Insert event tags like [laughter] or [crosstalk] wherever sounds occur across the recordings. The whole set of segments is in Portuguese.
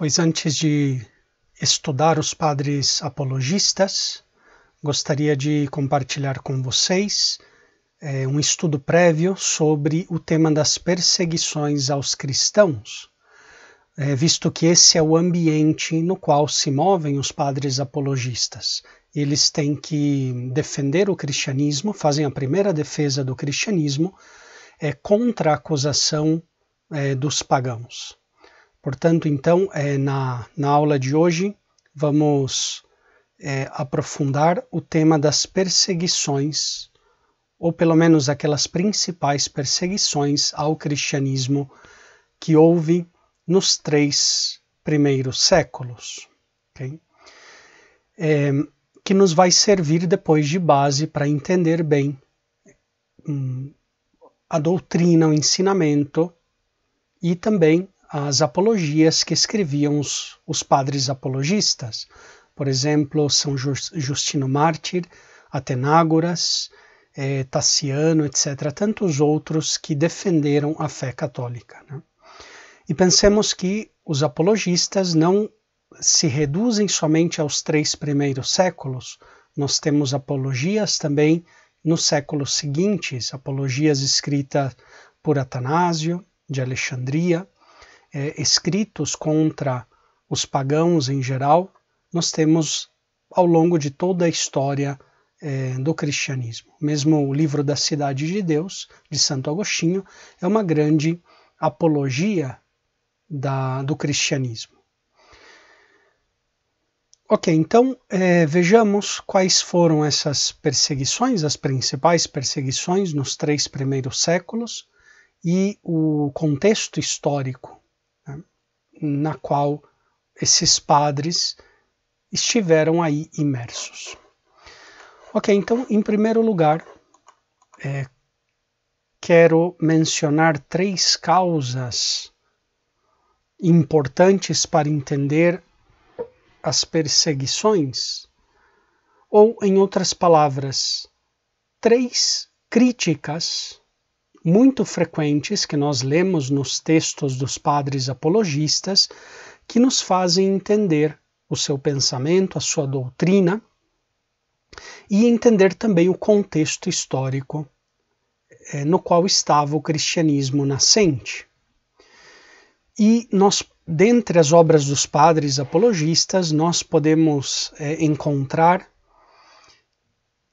pois antes de estudar os padres apologistas, gostaria de compartilhar com vocês é, um estudo prévio sobre o tema das perseguições aos cristãos, é, visto que esse é o ambiente no qual se movem os padres apologistas. Eles têm que defender o cristianismo, fazem a primeira defesa do cristianismo é, contra a acusação é, dos pagãos. Portanto, então, é, na, na aula de hoje, vamos é, aprofundar o tema das perseguições, ou pelo menos aquelas principais perseguições ao cristianismo que houve nos três primeiros séculos, okay? é, que nos vai servir depois de base para entender bem hum, a doutrina, o ensinamento e também as apologias que escreviam os, os padres apologistas, por exemplo, São Justino Mártir, Atenágoras, eh, Tassiano, etc., tantos outros que defenderam a fé católica. Né? E pensemos que os apologistas não se reduzem somente aos três primeiros séculos, nós temos apologias também nos séculos seguintes, apologias escritas por Atanásio de Alexandria, é, escritos contra os pagãos em geral, nós temos ao longo de toda a história é, do cristianismo. Mesmo o livro da Cidade de Deus, de Santo Agostinho, é uma grande apologia da, do cristianismo. Ok, então é, vejamos quais foram essas perseguições, as principais perseguições nos três primeiros séculos e o contexto histórico na qual esses padres estiveram aí imersos. Ok, então, em primeiro lugar, é, quero mencionar três causas importantes para entender as perseguições, ou, em outras palavras, três críticas muito frequentes que nós lemos nos textos dos padres apologistas que nos fazem entender o seu pensamento, a sua doutrina e entender também o contexto histórico eh, no qual estava o cristianismo nascente. E nós, dentre as obras dos padres apologistas, nós podemos eh, encontrar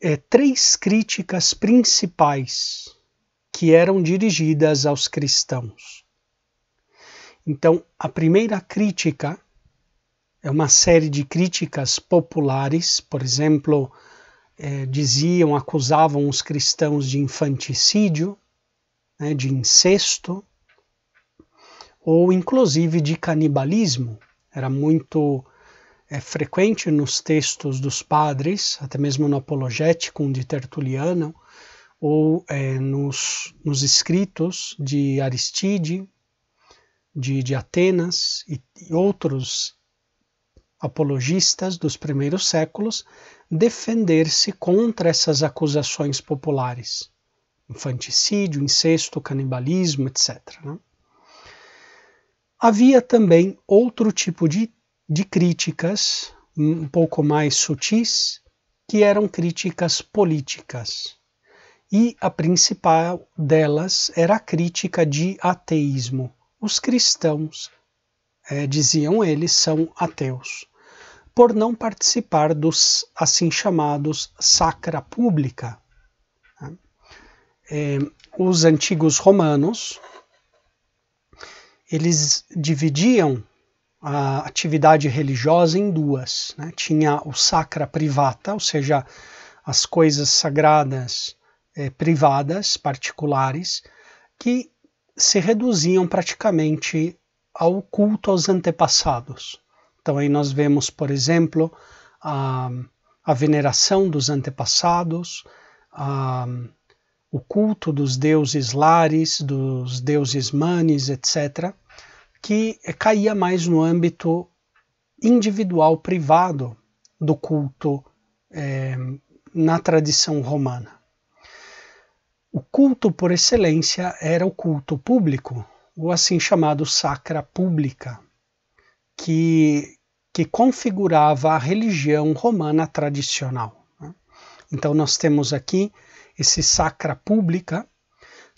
eh, três críticas principais que eram dirigidas aos cristãos. Então, a primeira crítica é uma série de críticas populares, por exemplo, é, diziam, acusavam os cristãos de infanticídio, né, de incesto, ou inclusive de canibalismo. Era muito é, frequente nos textos dos padres, até mesmo no Apologético de Tertuliano, ou é, nos, nos escritos de Aristide, de, de Atenas e, e outros apologistas dos primeiros séculos defender-se contra essas acusações populares, infanticídio, incesto, canibalismo, etc. Né? Havia também outro tipo de, de críticas, um pouco mais sutis, que eram críticas políticas e a principal delas era a crítica de ateísmo. Os cristãos, é, diziam eles, são ateus, por não participar dos assim chamados sacra pública. Né? É, os antigos romanos, eles dividiam a atividade religiosa em duas. Né? Tinha o sacra privata, ou seja, as coisas sagradas é, privadas, particulares, que se reduziam praticamente ao culto aos antepassados. Então, aí nós vemos, por exemplo, a, a veneração dos antepassados, a, o culto dos deuses lares, dos deuses manes, etc., que caía mais no âmbito individual, privado, do culto é, na tradição romana. O culto por excelência era o culto público, o assim chamado sacra pública, que, que configurava a religião romana tradicional. Né? Então nós temos aqui esse sacra pública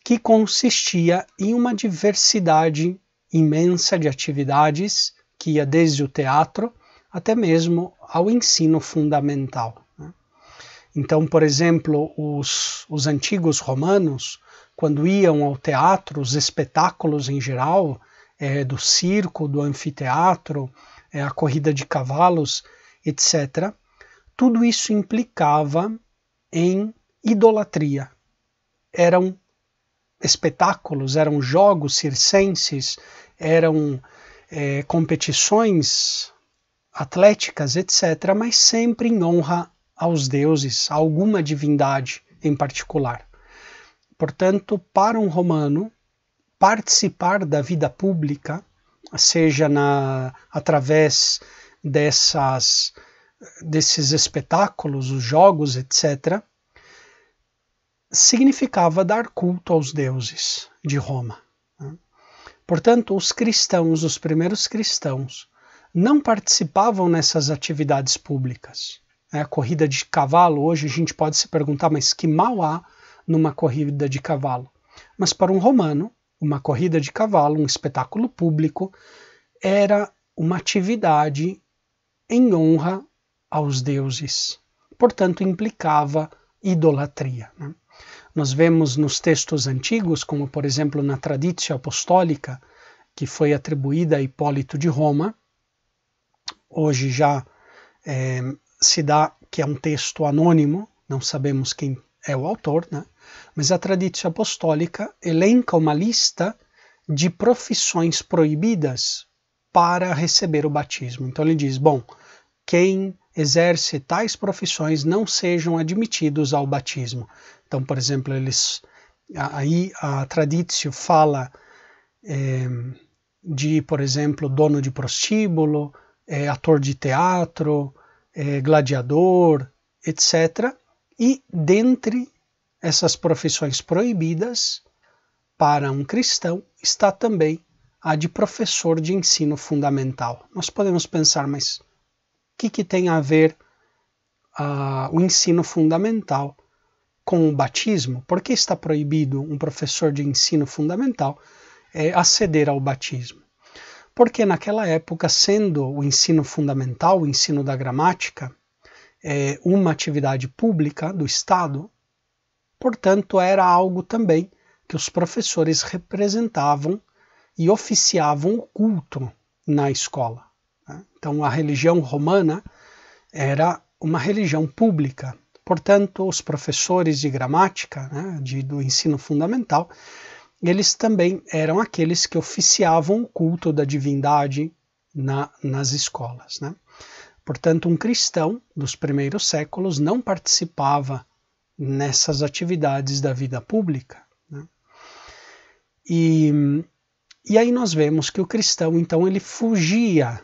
que consistia em uma diversidade imensa de atividades que ia desde o teatro até mesmo ao ensino fundamental. Então, por exemplo, os, os antigos romanos, quando iam ao teatro, os espetáculos em geral, é, do circo, do anfiteatro, é, a corrida de cavalos, etc., tudo isso implicava em idolatria. Eram espetáculos, eram jogos circenses, eram é, competições atléticas, etc., mas sempre em honra aos deuses, a alguma divindade em particular. Portanto, para um romano, participar da vida pública, seja na, através dessas, desses espetáculos, os jogos, etc., significava dar culto aos deuses de Roma. Portanto, os cristãos, os primeiros cristãos, não participavam nessas atividades públicas é, corrida de cavalo, hoje a gente pode se perguntar, mas que mal há numa corrida de cavalo? Mas para um romano, uma corrida de cavalo, um espetáculo público, era uma atividade em honra aos deuses. Portanto, implicava idolatria. Né? Nós vemos nos textos antigos, como por exemplo na tradição Apostólica, que foi atribuída a Hipólito de Roma, hoje já é, se dá que é um texto anônimo, não sabemos quem é o autor, né? mas a tradição apostólica elenca uma lista de profissões proibidas para receber o batismo. Então ele diz: bom, quem exerce tais profissões não sejam admitidos ao batismo. Então, por exemplo, eles aí a tradição fala é, de, por exemplo, dono de prostíbulo, é, ator de teatro, é, gladiador, etc. E dentre essas profissões proibidas, para um cristão, está também a de professor de ensino fundamental. Nós podemos pensar, mas o que, que tem a ver uh, o ensino fundamental com o batismo? Por que está proibido um professor de ensino fundamental é, aceder ao batismo? Porque naquela época, sendo o ensino fundamental, o ensino da gramática, é uma atividade pública do Estado, portanto, era algo também que os professores representavam e oficiavam o culto na escola. Né? Então, a religião romana era uma religião pública. Portanto, os professores de gramática, né, de, do ensino fundamental, eles também eram aqueles que oficiavam o culto da divindade na, nas escolas. Né? Portanto, um cristão dos primeiros séculos não participava nessas atividades da vida pública. Né? E, e aí nós vemos que o cristão, então, ele fugia,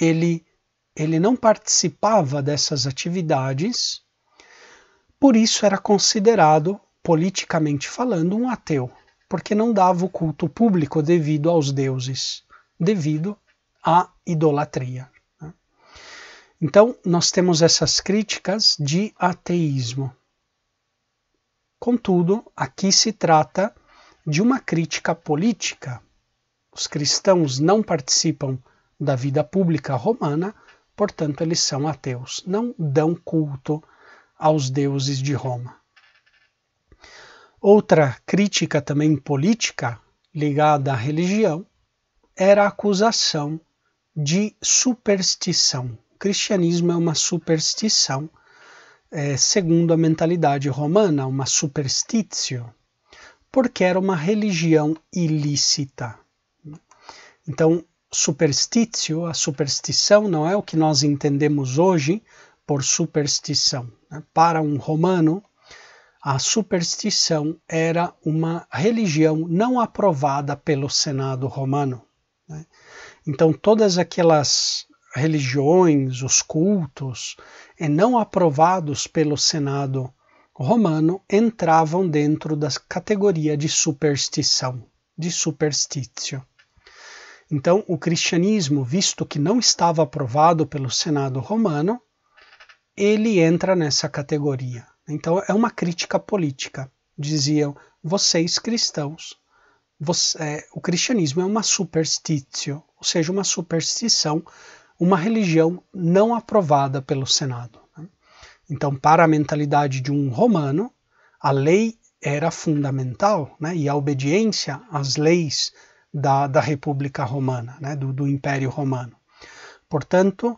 ele, ele não participava dessas atividades, por isso era considerado, politicamente falando, um ateu porque não dava o culto público devido aos deuses, devido à idolatria. Né? Então, nós temos essas críticas de ateísmo. Contudo, aqui se trata de uma crítica política. Os cristãos não participam da vida pública romana, portanto, eles são ateus, não dão culto aos deuses de Roma. Outra crítica também política ligada à religião era a acusação de superstição. O cristianismo é uma superstição, é, segundo a mentalidade romana, uma superstitio, porque era uma religião ilícita. Então, superstitio, a superstição, não é o que nós entendemos hoje por superstição. Né? Para um romano, a superstição era uma religião não aprovada pelo Senado romano. Né? Então, todas aquelas religiões, os cultos, não aprovados pelo Senado romano entravam dentro da categoria de superstição, de superstício. Então, o cristianismo, visto que não estava aprovado pelo Senado romano, ele entra nessa categoria. Então é uma crítica política. Diziam, vocês cristãos, você, é, o cristianismo é uma superstição, ou seja, uma superstição, uma religião não aprovada pelo Senado. Né? Então, para a mentalidade de um romano, a lei era fundamental né? e a obediência às leis da, da República Romana, né? do, do, Império Romano. Portanto,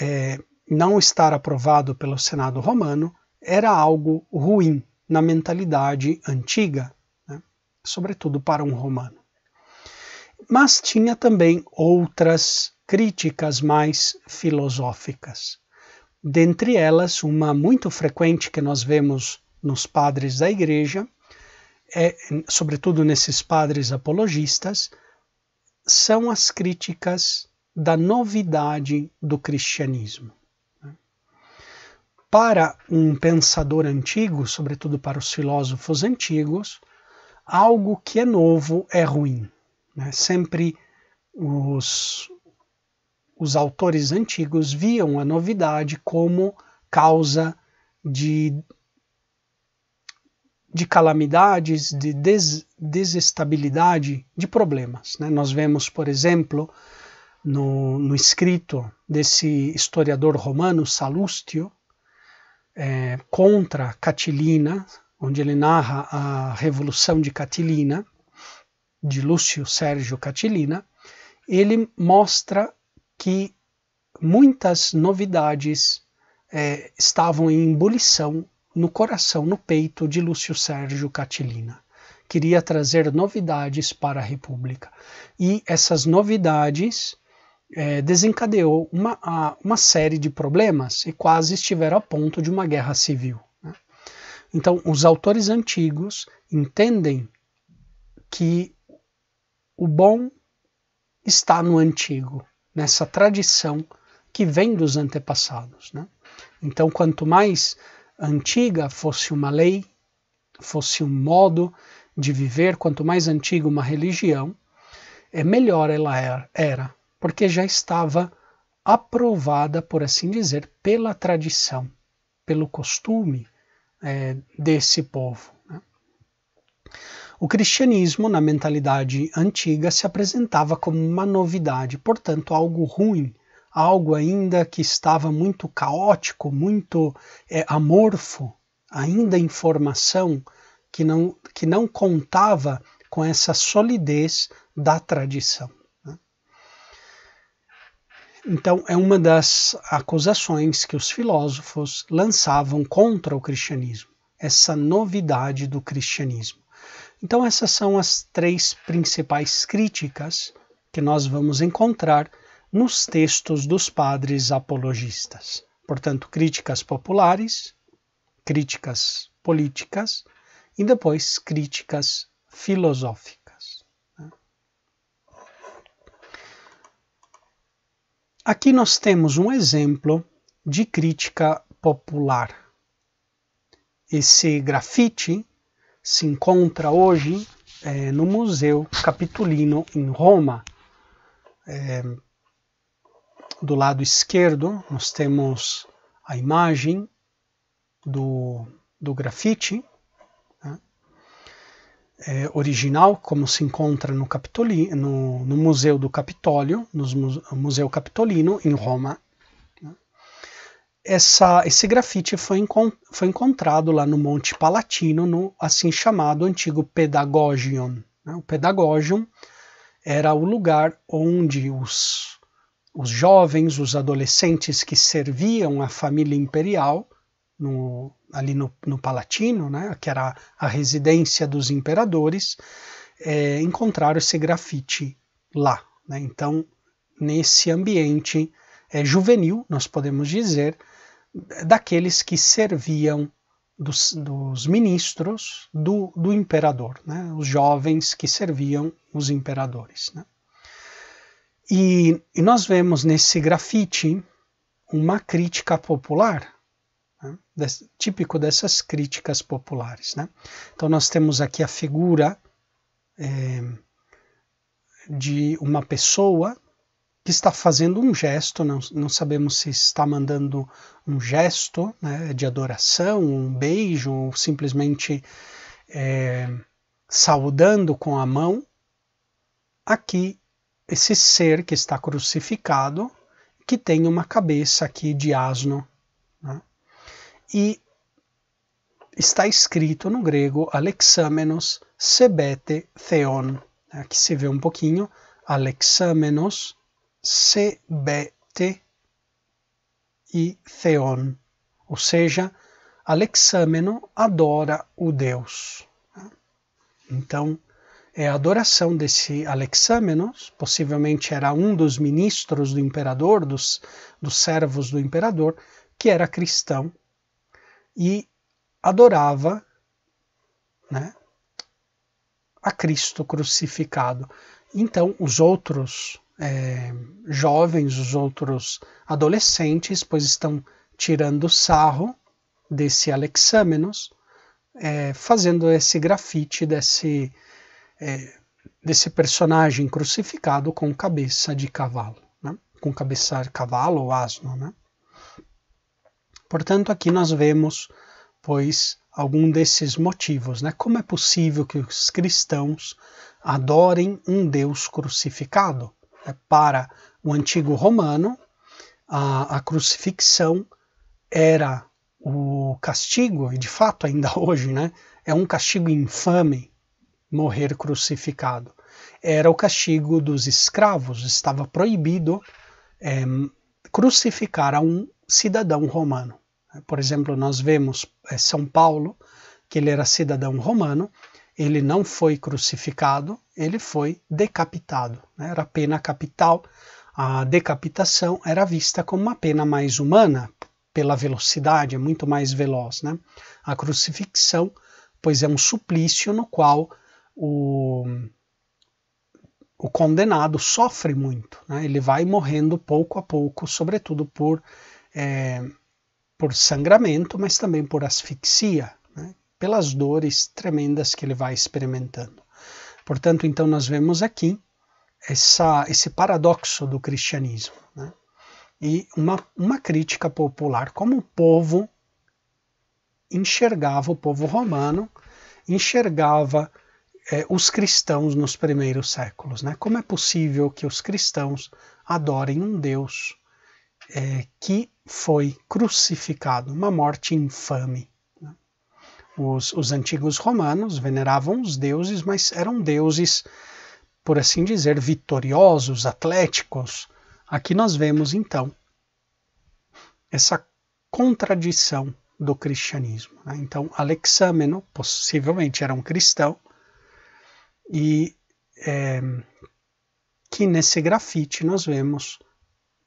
é, não estar aprovado pelo Senado Romano era algo ruim na mentalidade antiga, né? sobretudo para um romano. Mas tinha também outras críticas mais filosóficas. Dentre elas, uma muito frequente que nós vemos nos padres da igreja, é, sobretudo nesses padres apologistas, são as críticas da novidade do cristianismo. Para um pensador antigo, sobretudo para os filósofos antigos, algo que é novo é ruim. Né? Sempre os, os autores antigos viam a novidade como causa de, de calamidades, de des, desestabilidade, de problemas. Né? Nós vemos, por exemplo, no, no escrito desse historiador romano, Salustio, é, contra Catilina, onde ele narra a revolução de Catilina, de Lúcio Sérgio Catilina, ele mostra que muitas novidades é, estavam em ebulição no coração, no peito de Lúcio Sérgio Catilina. Queria trazer novidades para a República. E essas novidades é, desencadeou uma, a, uma série de problemas e quase estiveram a ponto de uma guerra civil. Né? Então, os autores antigos entendem que o bom está no antigo, nessa tradição que vem dos antepassados. Né? Então, quanto mais antiga fosse uma lei, fosse um modo de viver, quanto mais antiga uma religião, é melhor ela era porque já estava aprovada, por assim dizer, pela tradição, pelo costume é, desse povo. Né? O cristianismo, na mentalidade antiga, se apresentava como uma novidade, portanto, algo ruim, algo ainda que estava muito caótico, muito é, amorfo, ainda em formação, que não, que não contava com essa solidez da tradição. Então, é uma das acusações que os filósofos lançavam contra o cristianismo, essa novidade do cristianismo. Então, essas são as três principais críticas que nós vamos encontrar nos textos dos padres apologistas. Portanto, críticas populares, críticas políticas e depois críticas filosóficas. Aqui nós temos um exemplo de crítica popular. Esse grafite se encontra hoje é, no Museu Capitolino, em Roma. É, do lado esquerdo, nós temos a imagem do, do grafite é, original, como se encontra no, Capitoli, no, no Museu do Capitólio, no Museu Capitolino, em Roma. Né? Essa, esse grafite foi, encont foi encontrado lá no Monte Palatino, no assim chamado antigo Pedagogion. Né? O Pedagogion era o lugar onde os, os jovens, os adolescentes que serviam a família imperial, no, ali no, no, Palatino, né, que era a residência dos imperadores, é, encontraram esse grafite lá. Né? Então, nesse ambiente é, juvenil, nós podemos dizer, daqueles que serviam dos, dos ministros do, do imperador, né? os jovens que serviam os imperadores. Né? E, e nós vemos nesse grafite uma crítica popular né? típico dessas críticas populares. Né? Então, nós temos aqui a figura é, de uma pessoa que está fazendo um gesto, não, não sabemos se está mandando um gesto né, de adoração, um beijo, ou simplesmente é, saudando com a mão. Aqui, esse ser que está crucificado, que tem uma cabeça aqui de asno. Né? e está escrito no grego alexamenos sebete theon. Aqui né, se vê um pouquinho, alexamenos sebete e theon. Ou seja, alexameno adora o Deus. Né. Então, é a adoração desse Alexamenos, possivelmente era um dos ministros do imperador, dos, dos servos do imperador, que era cristão e adorava né, a Cristo crucificado. Então, os outros é, jovens, os outros adolescentes, pois estão tirando sarro desse Alexâmenos, é, fazendo esse grafite desse, é, desse personagem crucificado com cabeça de cavalo, né? com cabeça de cavalo ou asno. Né? Portanto, aqui nós vemos, pois, algum desses motivos, né? Como é possível que os cristãos adorem um Deus crucificado? É para o antigo romano, a, a crucifixão era o castigo, e de fato ainda [laughs] hoje, né? É um castigo infame morrer crucificado. Era o castigo dos escravos, estava proibido é, crucificar a um cidadão romano. Por exemplo, nós vemos eh, São Paulo, que ele era cidadão romano, ele não foi crucificado, ele foi decapitado. Né? Era pena capital. A decapitação era vista como uma pena mais humana, pela velocidade, é muito mais veloz. Né? A crucifixão, pois é um suplício no qual o, o condenado sofre muito, né? ele vai morrendo pouco a pouco, sobretudo por é, por sangramento, mas também por asfixia, né, pelas dores tremendas que ele vai experimentando. Portanto, então nós vemos aqui essa, esse paradoxo do cristianismo né, e uma, uma crítica popular como o povo enxergava o povo romano enxergava é, os cristãos nos primeiros séculos. Né? Como é possível que os cristãos adorem um Deus é, que foi crucificado, uma morte infame. Né? Os, os antigos romanos veneravam os deuses, mas eram deuses, por assim dizer, vitoriosos, atléticos. Aqui nós vemos, então, essa contradição do cristianismo. Né? Então, Alexâmeno possivelmente era um cristão e é, que nesse grafite nós vemos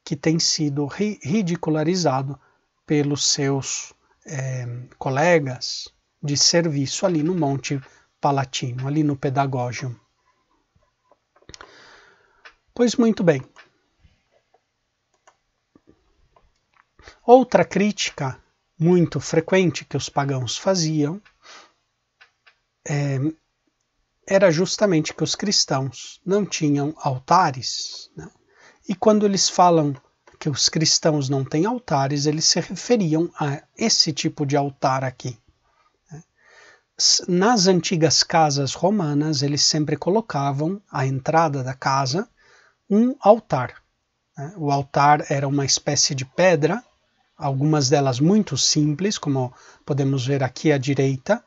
que tem sido ri ridicularizado pelos seus é, colegas de serviço ali no Monte Palatino, ali no Pedagógio. Pois muito bem. Outra crítica muito frequente que os pagãos faziam é, era justamente que os cristãos não tinham altares. Não? Né? E quando eles falam que os cristãos não têm altares, eles se referiam a esse tipo de altar aqui. Nas antigas casas romanas, eles sempre colocavam à entrada da casa um altar. Né? O altar era uma espécie de pedra, algumas delas muito simples, como podemos ver aqui à direita,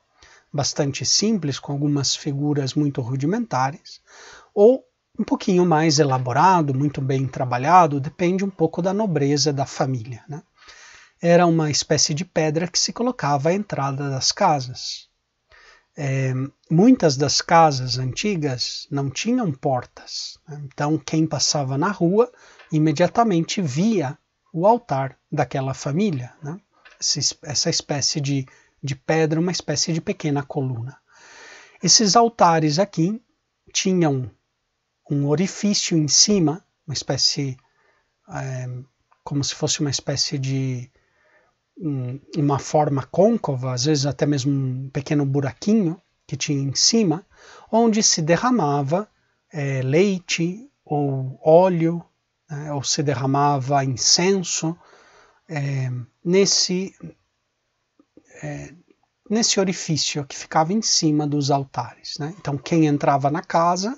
bastante simples, com algumas figuras muito rudimentares, ou um pouquinho mais elaborado, muito bem trabalhado, depende um pouco da nobreza da família. Né? Era uma espécie de pedra que se colocava à entrada das casas. É, muitas das casas antigas não tinham portas, né? então quem passava na rua imediatamente via o altar daquela família, né? essa espécie de, de pedra, uma espécie de pequena coluna. Esses altares aqui tinham um orifício em cima, uma espécie, é, como se fosse uma espécie de um, uma forma côncava, às vezes até mesmo um pequeno buraquinho que tinha em cima, onde se derramava é, leite ou óleo, né, ou se derramava incenso é, nesse, é, nesse orifício que ficava em cima dos altares. Né? Então, quem entrava na casa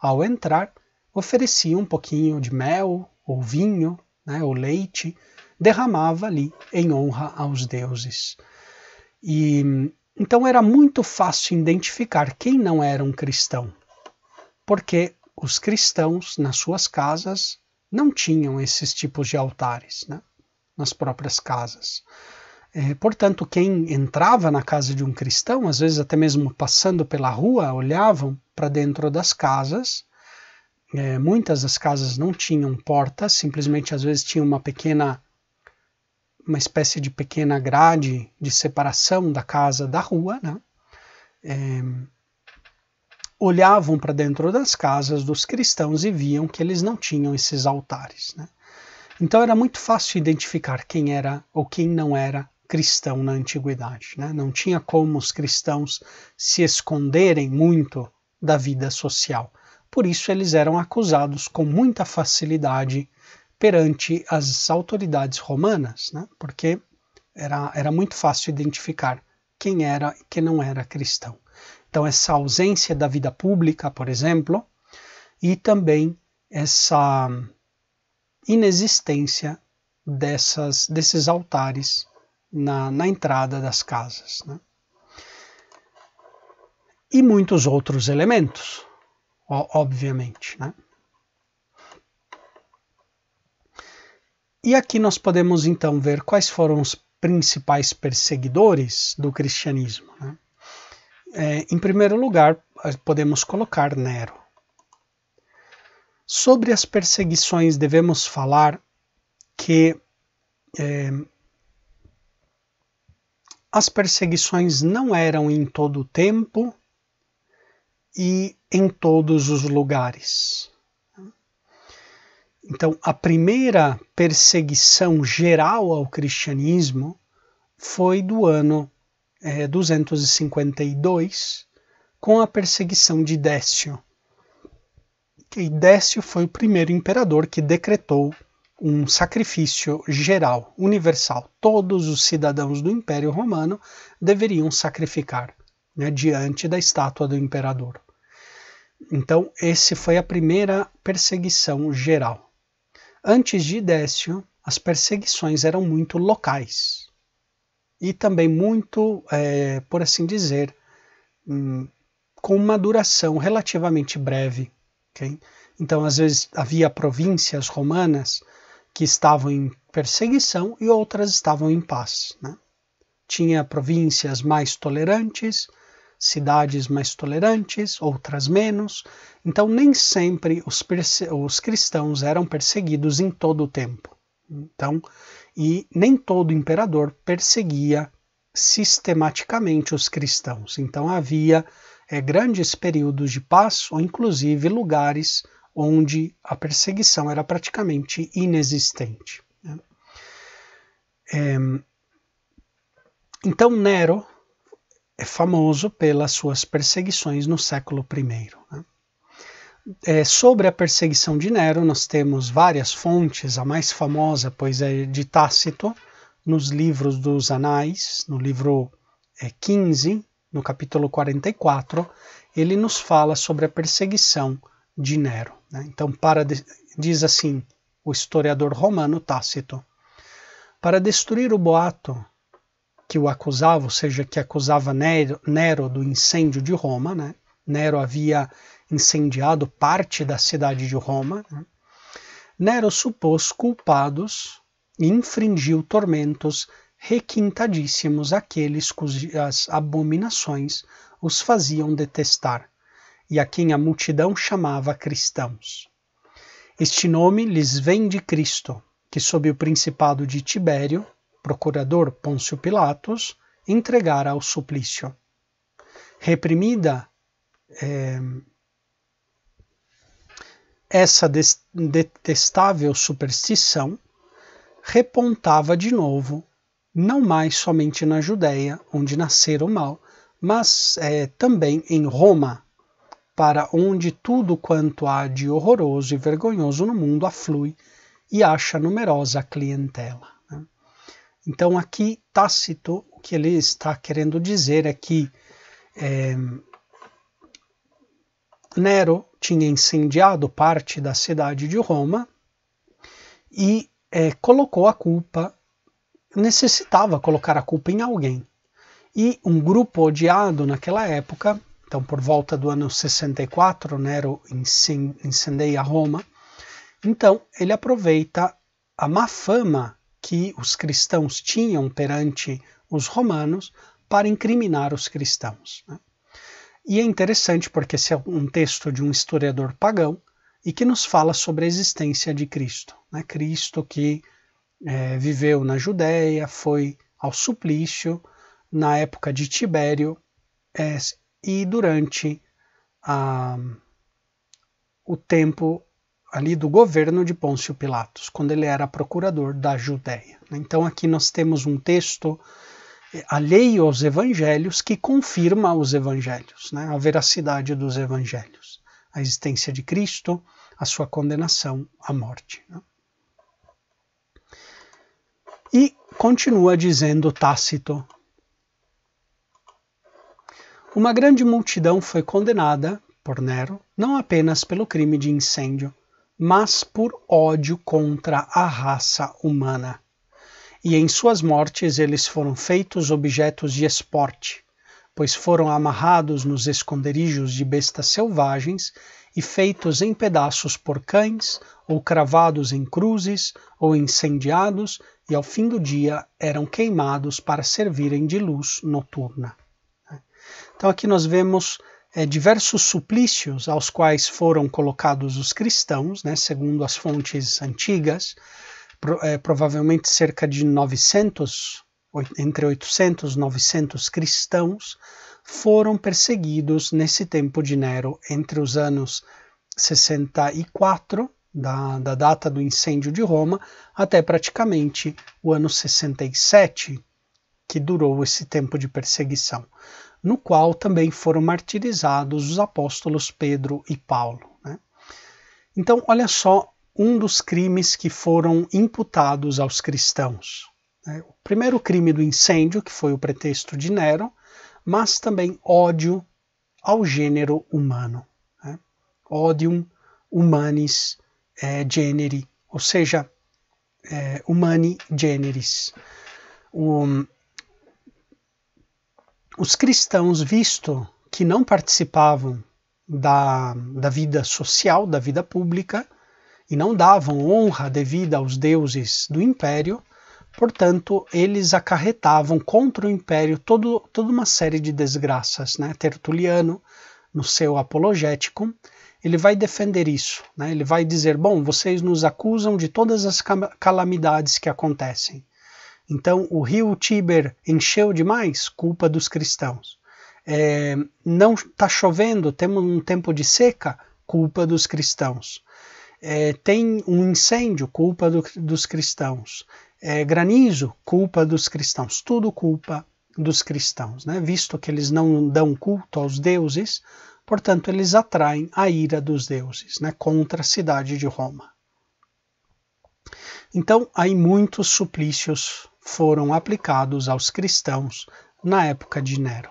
ao entrar, oferecia um pouquinho de mel, ou vinho, né, ou leite, derramava ali em honra aos deuses. E então era muito fácil identificar quem não era um cristão, porque os cristãos nas suas casas não tinham esses tipos de altares, né, nas próprias casas. É, portanto, quem entrava na casa de um cristão, às vezes até mesmo passando pela rua, olhavam para dentro das casas. É, muitas das casas não tinham portas, simplesmente às vezes tinha uma pequena, uma espécie de pequena grade de separação da casa da rua, né? É, olhavam para dentro das casas dos cristãos e viam que eles não tinham esses altares, né? Então era muito fácil identificar quem era ou quem não era cristão na antiguidade. Né? Não tinha como os cristãos se esconderem muito da vida social. Por isso, eles eram acusados com muita facilidade perante as autoridades romanas, né? porque era, era muito fácil identificar quem era e quem não era cristão. Então, essa ausência da vida pública, por exemplo, e também essa inexistência dessas, desses altares na, na entrada das casas. Né? E muitos outros elementos, obviamente. Né? E aqui nós podemos então ver quais foram os principais perseguidores do cristianismo. Né? É, em primeiro lugar, podemos colocar Nero. Sobre as perseguições, devemos falar que é, as perseguições não eram em todo o tempo e em todos os lugares. Então, a primeira perseguição geral ao cristianismo foi do ano é, 252, com a perseguição de Décio. E Décio foi o primeiro imperador que decretou um sacrifício geral, universal. Todos os cidadãos do Império Romano deveriam sacrificar né, diante da estátua do imperador. Então, esse foi a primeira perseguição geral. Antes de Décio, as perseguições eram muito locais e também muito, é, por assim dizer, hum, com uma duração relativamente breve. Okay? Então, às vezes havia províncias romanas que estavam em perseguição e outras estavam em paz. Né? Tinha províncias mais tolerantes, cidades mais tolerantes, outras menos. Então, nem sempre os, os cristãos eram perseguidos em todo o tempo. Então, e nem todo imperador perseguia sistematicamente os cristãos. Então havia é, grandes períodos de paz ou inclusive lugares onde a perseguição era praticamente inexistente. Né? É, então Nero é famoso pelas suas perseguições no século I. Né? É, sobre a perseguição de Nero, nós temos várias fontes, a mais famosa, pois é de Tácito, nos livros dos Anais, no livro é, 15, no capítulo 44, ele nos fala sobre a perseguição de Nero. Né? Então, para diz assim o historiador romano Tácito: para destruir o boato que o acusava, ou seja, que acusava Nero, Nero do incêndio de Roma, né? Nero havia incendiado parte da cidade de Roma. Né? Nero supôs culpados e infringiu tormentos requintadíssimos àqueles cujas abominações os faziam detestar e a quem a multidão chamava cristãos. Este nome lhes vem de Cristo, que sob o principado de Tibério, procurador Pôncio Pilatos, entregara ao suplício. Reprimida é, essa detestável superstição, repontava de novo, não mais somente na Judéia, onde nascera o mal, mas é, também em Roma, para onde tudo quanto há de horroroso e vergonhoso no mundo aflui e acha numerosa clientela. Né? Então, aqui, Tácito, o que ele está querendo dizer é que é, Nero tinha incendiado parte da cidade de Roma e é, colocou a culpa, necessitava colocar a culpa em alguém. E um grupo odiado naquela época então, por volta do ano 64, Nero incendeia Roma. Então, ele aproveita a má fama que os cristãos tinham perante os romanos para incriminar os cristãos. Né? E é interessante porque esse é um texto de um historiador pagão e que nos fala sobre a existência de Cristo. Né? Cristo que é, viveu na Judéia, foi ao suplício, na época de Tibério, é, e durante o tempo ali do governo de Pôncio Pilatos, quando ele era procurador da Judéia. Né? Então aqui nós temos um texto eh, alheio aos evangelhos que confirma os evangelhos, né? a veracidade dos evangelhos, a existência de Cristo, a sua condenação à morte. Né? E continua dizendo Tácito uma grande multidão foi condenada por Nero não apenas pelo crime de incêndio, mas por ódio contra a raça humana. E em suas mortes eles foram feitos objetos de esporte, pois foram amarrados nos esconderijos de bestas selvagens e feitos em pedaços por cães, ou cravados em cruzes, ou incendiados, e ao fim do dia eram queimados para servirem de luz noturna. Então aqui nós vemos é, diversos suplícios aos quais foram colocados os cristãos, né, segundo as fontes antigas, pro, é, provavelmente cerca de 900, entre 800 e 900 cristãos foram perseguidos nesse tempo de Nero, entre os anos 64, da, da data do incêndio de Roma, até praticamente o ano 67, que durou esse tempo de perseguição no qual também foram martirizados os apóstolos Pedro e Paulo. Né? Então, olha só um dos crimes que foram imputados aos cristãos. Né? O primeiro crime do incêndio, que foi o pretexto de Nero, mas também ódio ao gênero humano. Né? Odium humanis é, generi, ou seja, é, humani generis. O, os cristãos, visto que não participavam da, da vida social, da vida pública, e não davam honra devida aos deuses do império, portanto, eles acarretavam contra o império todo, toda uma série de desgraças. Né? Tertuliano, no seu Apologético, ele vai defender isso. Né? Ele vai dizer: bom, vocês nos acusam de todas as calamidades que acontecem então o rio Tíber encheu demais, culpa dos cristãos. É, não está chovendo, temos um tempo de seca, culpa dos cristãos. É, tem um incêndio, culpa do, dos cristãos. É, granizo, culpa dos cristãos. Tudo culpa dos cristãos, né? visto que eles não dão culto aos deuses, portanto, eles atraem a ira dos deuses né? contra a cidade de Roma. Então, há muitos suplícios foram aplicados aos cristãos na época de Nero.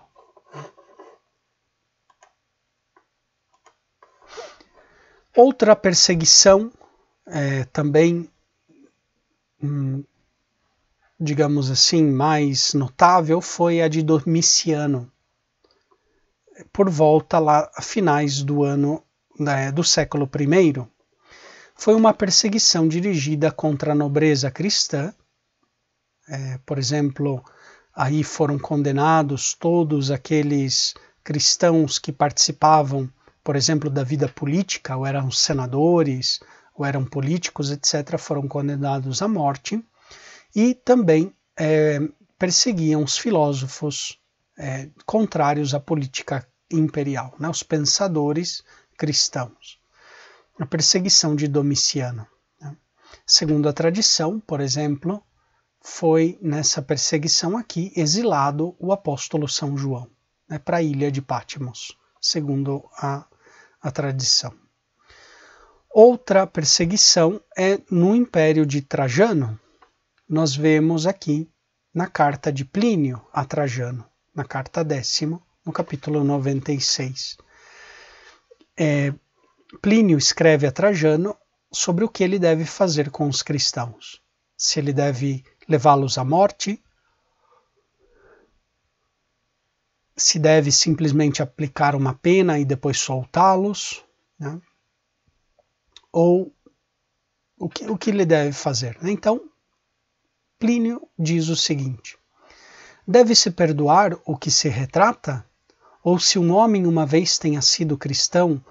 Outra perseguição, é, também, hum, digamos assim, mais notável foi a de Domiciano, por volta lá a finais do ano né, do século I. Foi uma perseguição dirigida contra a nobreza cristã é, por exemplo, aí foram condenados todos aqueles cristãos que participavam, por exemplo, da vida política, ou eram senadores, ou eram políticos, etc., foram condenados à morte. E também é, perseguiam os filósofos é, contrários à política imperial, né, os pensadores cristãos. A perseguição de Domiciano. Né. Segundo a tradição, por exemplo, foi nessa perseguição aqui exilado o apóstolo São João né, para a ilha de Patmos, segundo a, a tradição. Outra perseguição é no Império de Trajano. Nós vemos aqui na carta de Plínio a Trajano, na carta décima, no capítulo 96. É, Plínio escreve a Trajano sobre o que ele deve fazer com os cristãos. Se ele deve levá-los à morte, se deve simplesmente aplicar uma pena e depois soltá-los, né? ou o que, o que ele deve fazer. Né? Então, Plínio diz o seguinte: deve-se perdoar o que se retrata? Ou se um homem uma vez tenha sido cristão,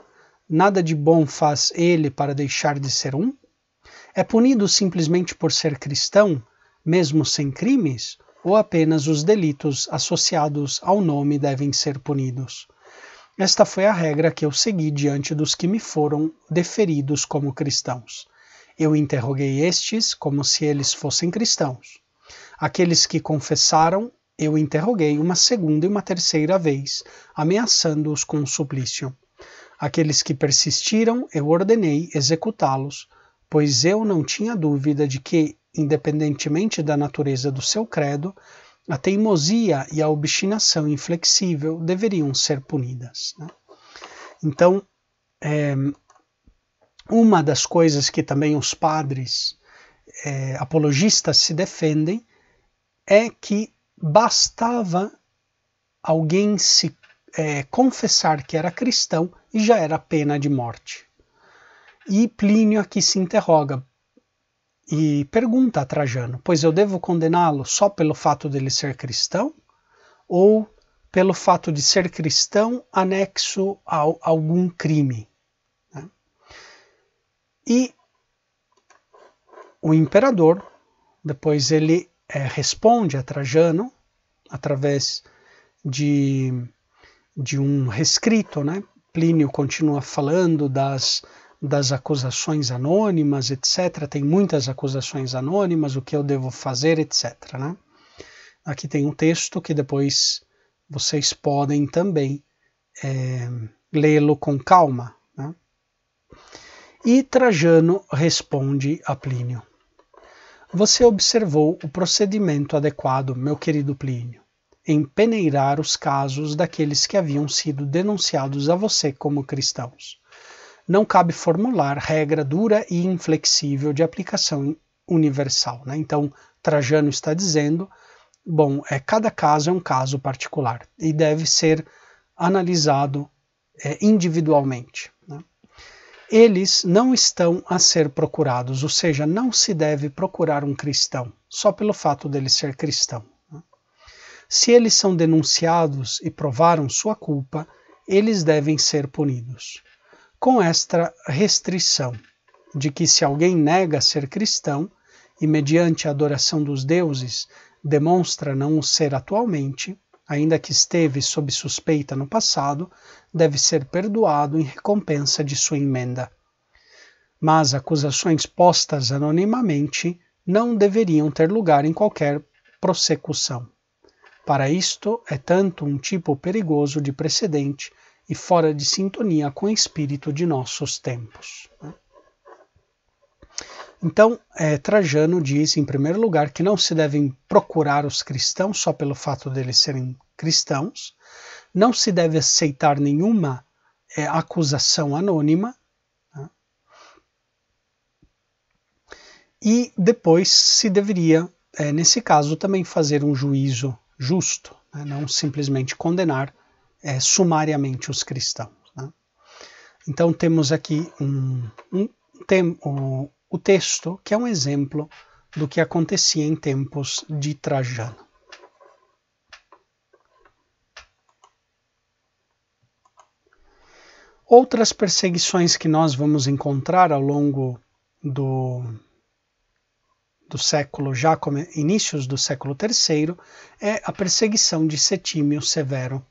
nada de bom faz ele para deixar de ser um? É punido simplesmente por ser cristão, mesmo sem crimes, ou apenas os delitos associados ao nome devem ser punidos. Esta foi a regra que eu segui diante dos que me foram deferidos como cristãos. Eu interroguei estes como se eles fossem cristãos. Aqueles que confessaram, eu interroguei uma segunda e uma terceira vez, ameaçando-os com um suplício. Aqueles que persistiram, eu ordenei executá-los, pois eu não tinha dúvida de que independentemente da natureza do seu credo, a teimosia e a obstinação inflexível deveriam ser punidas. Né? Então, é, uma das coisas que também os padres é, apologistas se defendem é que bastava alguém se é, confessar que era cristão e já era pena de morte. E Plínio aqui se interroga: e pergunta a Trajano: Pois eu devo condená-lo só pelo fato dele ser cristão? Ou pelo fato de ser cristão anexo a algum crime? Né? E o imperador, depois ele é, responde a Trajano através de, de um rescrito, né? Plínio continua falando das das acusações anônimas, etc. Tem muitas acusações anônimas, o que eu devo fazer, etc. Né? Aqui tem um texto que depois vocês podem também é, lê-lo com calma. Né? E Trajano responde a Plínio: Você observou o procedimento adequado, meu querido Plínio, em peneirar os casos daqueles que haviam sido denunciados a você como cristãos não cabe formular regra dura e inflexível de aplicação universal. Né? Então, Trajano está dizendo: bom, é, cada caso é um caso particular e deve ser analisado é, individualmente. Né? Eles não estão a ser procurados, ou seja, não se deve procurar um cristão só pelo fato dele ser cristão. Né? Se eles são denunciados e provaram sua culpa, eles devem ser punidos com esta restrição de que se alguém nega ser cristão e mediante a adoração dos deuses demonstra não o ser atualmente, ainda que esteve sob suspeita no passado, deve ser perdoado em recompensa de sua emenda. Mas acusações postas anonimamente não deveriam ter lugar em qualquer prossecução. Para isto, é tanto um tipo perigoso de precedente e fora de sintonia com o espírito de nossos tempos. Né? Então, é, Trajano diz, em primeiro lugar, que não se devem procurar os cristãos só pelo fato deles serem cristãos, não se deve aceitar nenhuma é, acusação anônima, né? e depois se deveria, é, nesse caso, também fazer um juízo justo, né? não simplesmente condenar é, sumariamente os cristãos. Né? Então temos aqui um, um tem, o, o texto que é um exemplo do que acontecia em tempos de Trajano. Outras perseguições que nós vamos encontrar ao longo do, do século, já como inícios do século III, é a perseguição de Setímio Severo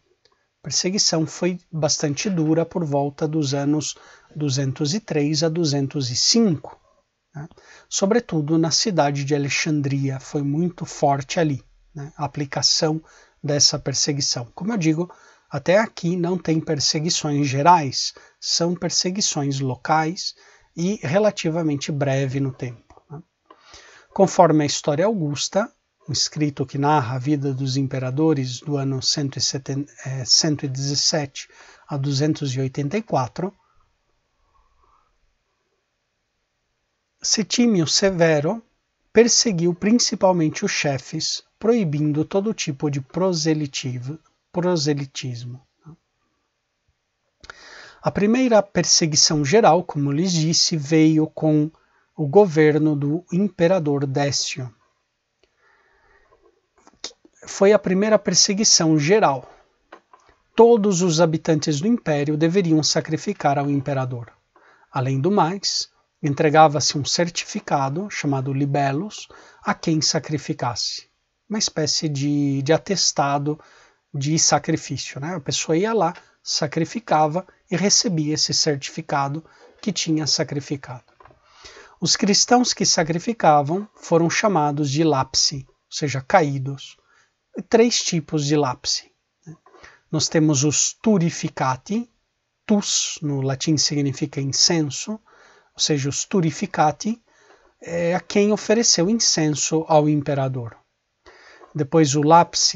perseguição foi bastante dura por volta dos anos 203 a 205. Né? Sobretudo na cidade de Alexandria, foi muito forte ali né? a aplicação dessa perseguição. Como eu digo, até aqui não tem perseguições gerais, são perseguições locais e relativamente breve no tempo. Né? Conforme a história augusta, um escrito que narra a vida dos imperadores do ano 117 é, a 284, Setímio Severo perseguiu principalmente os chefes, proibindo todo tipo de proselitismo. A primeira perseguição geral, como lhes disse, veio com o governo do imperador Décio, foi a primeira perseguição geral. Todos os habitantes do império deveriam sacrificar ao imperador. Além do mais, entregava-se um certificado, chamado libelos, a quem sacrificasse. Uma espécie de, de atestado de sacrifício. Né? A pessoa ia lá, sacrificava e recebia esse certificado que tinha sacrificado. Os cristãos que sacrificavam foram chamados de lapse, ou seja, caídos três tipos de lápis. Né? Nós temos os turificati, tus no latim significa incenso, ou seja, os turificati é a quem ofereceu incenso ao imperador. Depois o lápis,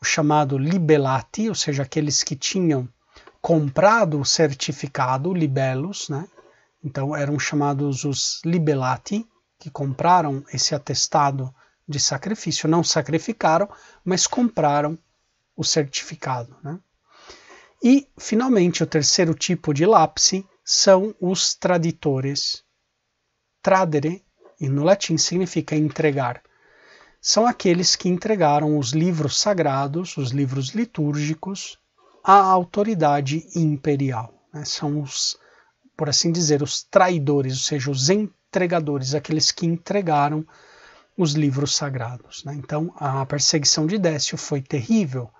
o chamado libelati, ou seja, aqueles que tinham comprado o certificado, libelos, né? Então eram chamados os libelati, que compraram esse atestado de sacrifício. Não sacrificaram, mas compraram o certificado. Né? E, finalmente, o terceiro tipo de lapse são os traditores. Tradere, e no latim significa entregar. São aqueles que entregaram os livros sagrados, os livros litúrgicos, à autoridade imperial. Né? São os, por assim dizer, os traidores, ou seja, os entregadores, aqueles que entregaram os livros sagrados. Né? Então, a perseguição de Décio foi terrível,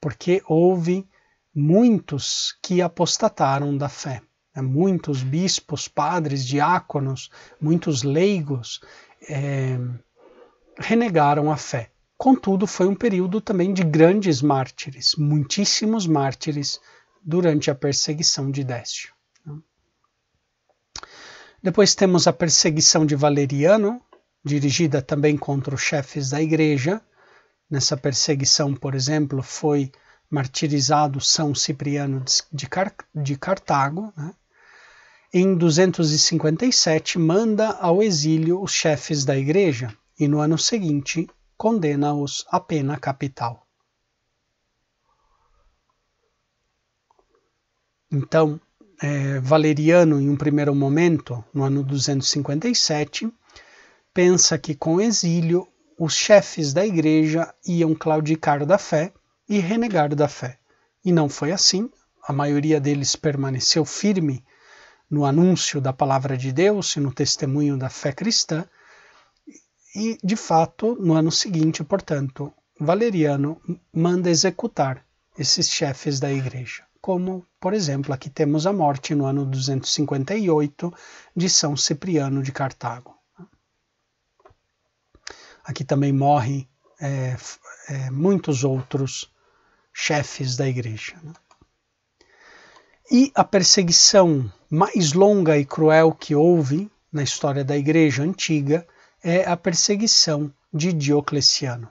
porque houve muitos que apostataram da fé. Né? Muitos bispos, padres, diáconos, muitos leigos é, renegaram a fé. Contudo, foi um período também de grandes mártires, muitíssimos mártires durante a perseguição de Décio. Né? Depois temos a perseguição de Valeriano, dirigida também contra os chefes da igreja. Nessa perseguição, por exemplo, foi martirizado São Cipriano de, Car de Cartago. Né? Em 257, manda ao exílio os chefes da igreja e no ano seguinte condena-os à pena capital. Então, é, Valeriano, em um primeiro momento, no ano 257, pensa que com exílio os chefes da igreja iam claudicar da fé e renegar da fé. E não foi assim. A maioria deles permaneceu firme no anúncio da palavra de Deus e no testemunho da fé cristã. E, de fato, no ano seguinte, portanto, Valeriano manda executar esses chefes da igreja. Como, por exemplo, aqui temos a morte no ano 258 de São Cipriano de Cartago. Aqui também morrem é, é, muitos outros chefes da igreja. Né? E a perseguição mais longa e cruel que houve na história da igreja antiga é a perseguição de Diocleciano.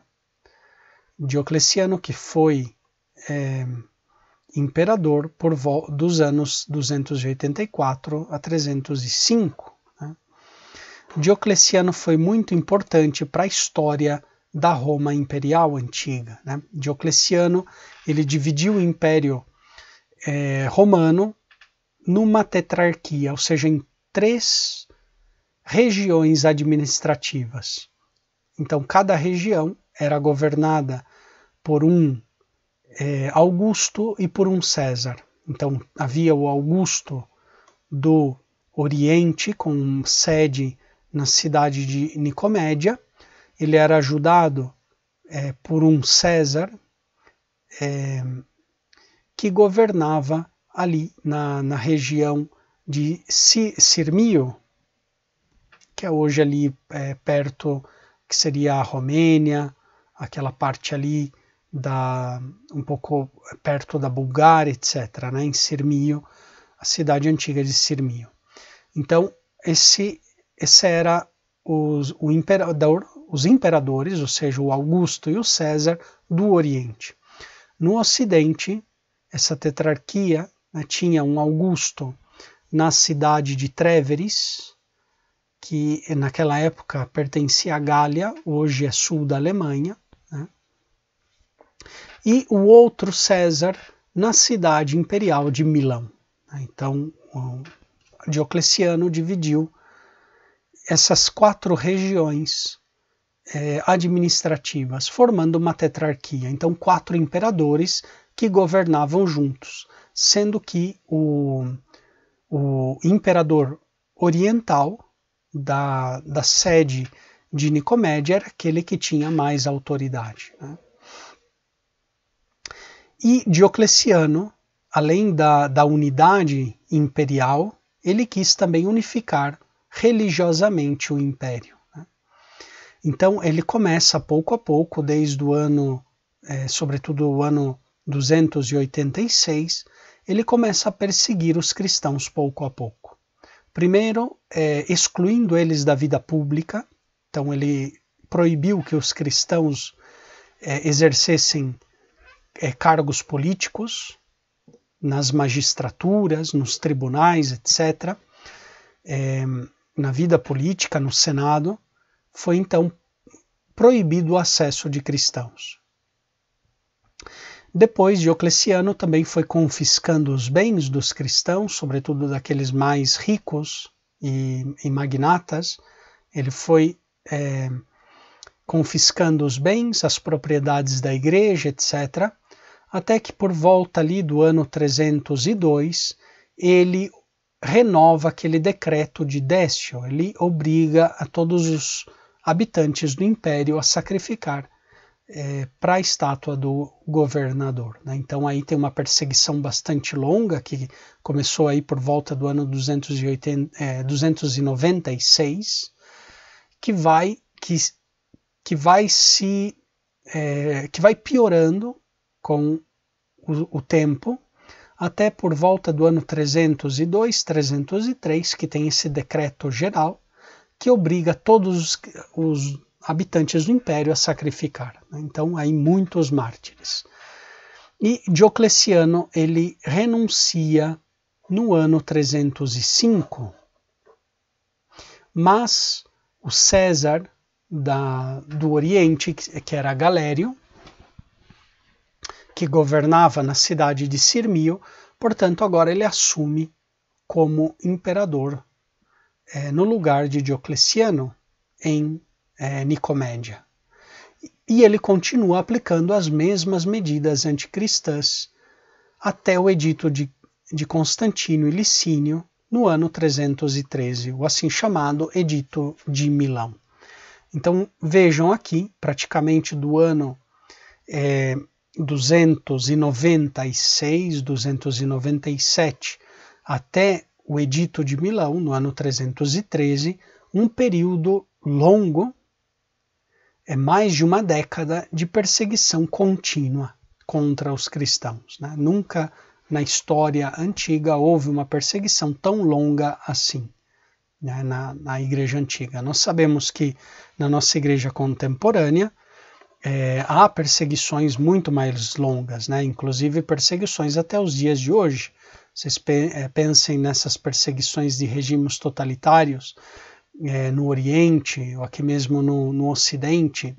Diocleciano, que foi é, imperador por dos anos 284 a 305. Diocleciano foi muito importante para a história da Roma imperial antiga. Né? Diocleciano ele dividiu o Império é, Romano numa tetrarquia, ou seja, em três regiões administrativas. Então, cada região era governada por um é, Augusto e por um César. Então, havia o Augusto do Oriente, com sede na cidade de Nicomédia. Ele era ajudado é, por um César é, que governava ali na, na região de Sirmio, que é hoje ali é, perto, que seria a Romênia, aquela parte ali da um pouco perto da Bulgária, etc., né, em Sirmio, a cidade antiga de Sirmio. Então, esse esse era os, o imperador, os imperadores, ou seja, o Augusto e o César do Oriente. No Ocidente, essa tetrarquia né, tinha um Augusto na cidade de Tréveris que naquela época pertencia à Gália, hoje é sul da Alemanha, né, e o outro César na cidade imperial de Milão. então, Diocleciano dividiu essas quatro regiões é, administrativas, formando uma tetrarquia. Então, quatro imperadores que governavam juntos, sendo que o, o imperador oriental da, da sede de Nicomédia era aquele que tinha mais autoridade. Né? E Diocleciano, além da, da unidade imperial, ele quis também unificar religiosamente o império. Né? Então ele começa pouco a pouco, desde o ano, é, sobretudo o ano 286, ele começa a perseguir os cristãos pouco a pouco. Primeiro, é, excluindo eles da vida pública, então ele proibiu que os cristãos é, exercessem é, cargos políticos nas magistraturas, nos tribunais, etc na vida política, no Senado, foi então proibido o acesso de cristãos. Depois, Diocleciano também foi confiscando os bens dos cristãos, sobretudo daqueles mais ricos e, e magnatas. Ele foi é, confiscando os bens, as propriedades da igreja, etc., até que por volta ali do ano 302, ele renova aquele decreto de Décio. Ele obriga a todos os habitantes do império a sacrificar é, para a estátua do governador. Né? Então aí tem uma perseguição bastante longa que começou aí por volta do ano 280, é, 296, que vai que, que vai se é, que vai piorando com o, o tempo até por volta do ano 302-303, que tem esse decreto geral que obriga todos os habitantes do império a sacrificar. Né? Então, aí muitos mártires. E Diocleciano ele renuncia no ano 305, mas o César da, do Oriente, que era Galério, que governava na cidade de Sirmio, portanto, agora ele assume como imperador é, no lugar de Diocleciano em é, Nicomédia. E ele continua aplicando as mesmas medidas anticristãs até o edito de, de Constantino e Licínio no ano 313, o assim chamado Edito de Milão. Então vejam aqui, praticamente do ano é, 296, 297 até o Edito de Milão, no ano 313, um período longo, é mais de uma década de perseguição contínua contra os cristãos. Né? Nunca na história antiga houve uma perseguição tão longa assim. Né? Na, na igreja antiga. Nós sabemos que na nossa igreja contemporânea é, há perseguições muito mais longas, né? inclusive perseguições até os dias de hoje. Vocês pe é, pensem nessas perseguições de regimes totalitários é, no Oriente, ou aqui mesmo no, no Ocidente,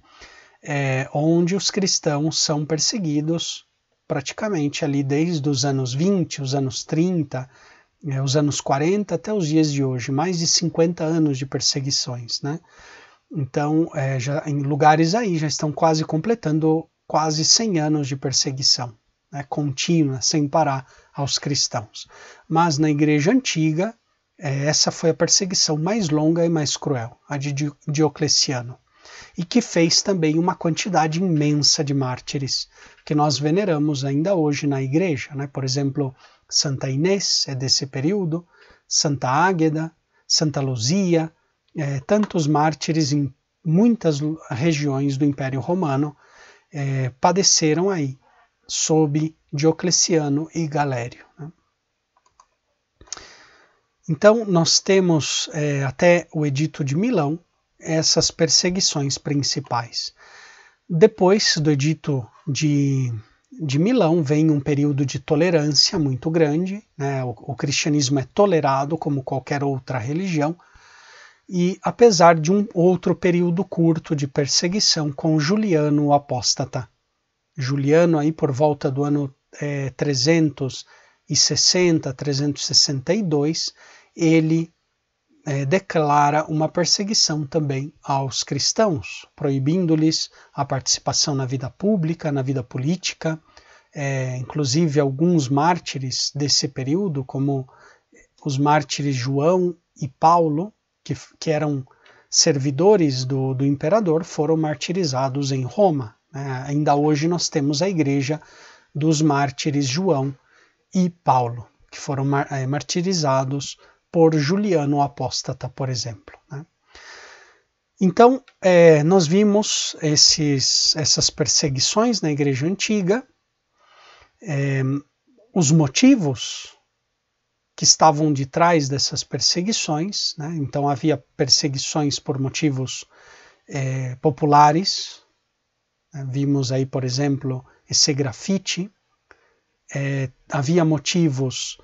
é, onde os cristãos são perseguidos praticamente ali desde os anos 20, os anos 30, é, os anos 40 até os dias de hoje, mais de 50 anos de perseguições, né? Então, é, já, em lugares aí já estão quase completando quase 100 anos de perseguição né, contínua, sem parar, aos cristãos. Mas na Igreja Antiga, é, essa foi a perseguição mais longa e mais cruel, a de Diocleciano, e que fez também uma quantidade imensa de mártires que nós veneramos ainda hoje na Igreja. Né? Por exemplo, Santa Inês é desse período, Santa Águeda, Santa Luzia, é, tantos mártires em muitas regiões do Império Romano é, padeceram aí, sob Diocleciano e Galério. Né? Então, nós temos é, até o Edito de Milão essas perseguições principais. Depois do Edito de, de Milão, vem um período de tolerância muito grande, né? o, o cristianismo é tolerado como qualquer outra religião e apesar de um outro período curto de perseguição com Juliano o apóstata. Juliano, aí por volta do ano é, 360, 362, ele é, declara uma perseguição também aos cristãos, proibindo-lhes a participação na vida pública, na vida política. É, inclusive, alguns mártires desse período, como é, os mártires João e Paulo, que, que eram servidores do, do imperador, foram martirizados em Roma. Né? Ainda hoje nós temos a igreja dos mártires João e Paulo, que foram mar, é, martirizados por Juliano o Apóstata, por exemplo. Né? Então, é, nós vimos esses, essas perseguições na Igreja Antiga, é, os motivos que estavam de trás dessas perseguições. Né? Então havia perseguições por motivos é, populares. Né? Vimos aí, por exemplo, esse grafite. É, havia motivos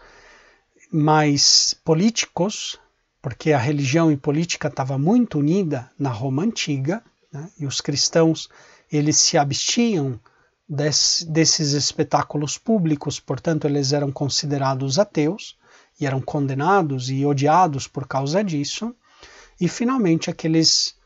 mais políticos, porque a religião e política estava muito unida na Roma antiga, né? e os cristãos eles se abstinham desse, desses espetáculos públicos, portanto eles eram considerados ateus e eram condenados e odiados por causa disso, e finalmente aqueles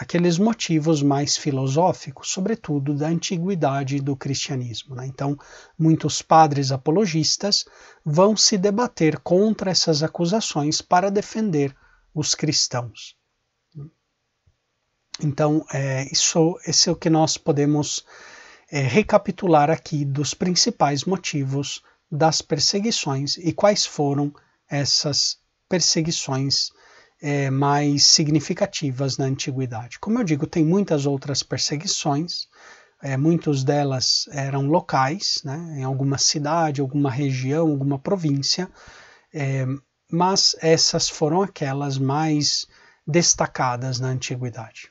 aqueles motivos mais filosóficos, sobretudo da antiguidade do cristianismo. Né? Então, muitos padres apologistas vão se debater contra essas acusações para defender os cristãos. Então, é, isso, esse é o que nós podemos é, recapitular aqui dos principais motivos das perseguições e quais foram essas perseguições é, mais significativas na antiguidade. Como eu digo, tem muitas outras perseguições, é, muitas delas eram locais, né, em alguma cidade, alguma região, alguma província, é, mas essas foram aquelas mais destacadas na antiguidade.